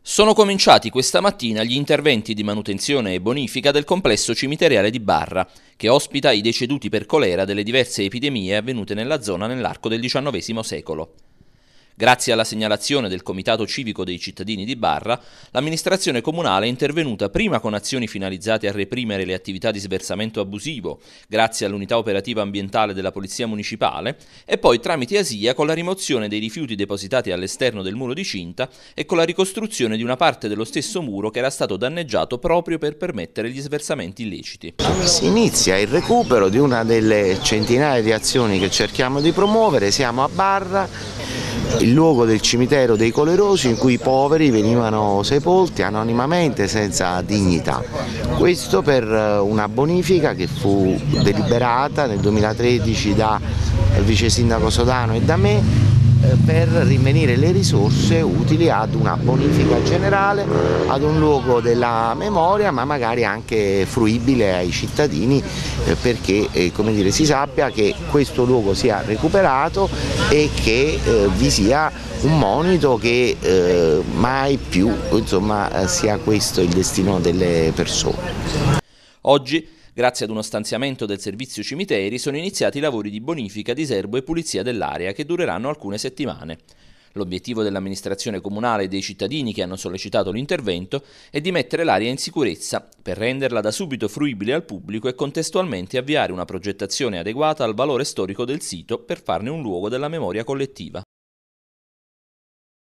Sono cominciati questa mattina gli interventi di manutenzione e bonifica del complesso cimiteriale di Barra, che ospita i deceduti per colera delle diverse epidemie avvenute nella zona nell'arco del XIX secolo. Grazie alla segnalazione del Comitato Civico dei Cittadini di Barra, l'amministrazione comunale è intervenuta prima con azioni finalizzate a reprimere le attività di sversamento abusivo, grazie all'unità operativa ambientale della Polizia Municipale, e poi tramite Asia con la rimozione dei rifiuti depositati all'esterno del muro di cinta e con la ricostruzione di una parte dello stesso muro che era stato danneggiato proprio per permettere gli sversamenti illeciti. Si inizia il recupero di una delle centinaia di azioni che cerchiamo di promuovere, siamo a Barra, il luogo del cimitero dei colerosi in cui i poveri venivano sepolti anonimamente senza dignità. Questo per eh, una bonifica che fu deliberata nel 2013 dal vice sindaco Sodano e da me eh, per rinvenire le risorse utili ad una bonifica generale, ad un luogo della memoria ma magari anche fruibile ai cittadini eh, perché eh, dire, si sappia che questo luogo sia recuperato e che vi sia un monito che mai più insomma, sia questo il destino delle persone. Oggi Grazie ad uno stanziamento del servizio cimiteri sono iniziati i lavori di bonifica, diserbo e pulizia dell'area che dureranno alcune settimane. L'obiettivo dell'amministrazione comunale e dei cittadini che hanno sollecitato l'intervento è di mettere l'area in sicurezza per renderla da subito fruibile al pubblico e contestualmente avviare una progettazione adeguata al valore storico del sito per farne un luogo della memoria collettiva.